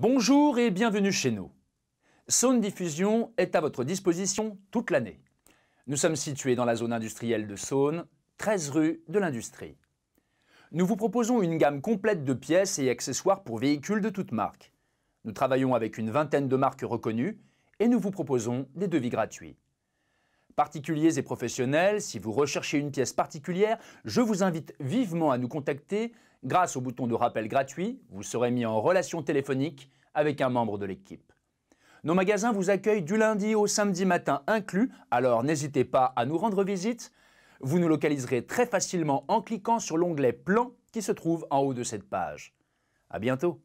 Bonjour et bienvenue chez nous. Saône Diffusion est à votre disposition toute l'année. Nous sommes situés dans la zone industrielle de Saône, 13 rue de l'Industrie. Nous vous proposons une gamme complète de pièces et accessoires pour véhicules de toutes marques. Nous travaillons avec une vingtaine de marques reconnues et nous vous proposons des devis gratuits. Particuliers et professionnels, si vous recherchez une pièce particulière, je vous invite vivement à nous contacter. Grâce au bouton de rappel gratuit, vous serez mis en relation téléphonique avec un membre de l'équipe. Nos magasins vous accueillent du lundi au samedi matin inclus, alors n'hésitez pas à nous rendre visite. Vous nous localiserez très facilement en cliquant sur l'onglet Plan qui se trouve en haut de cette page. À bientôt!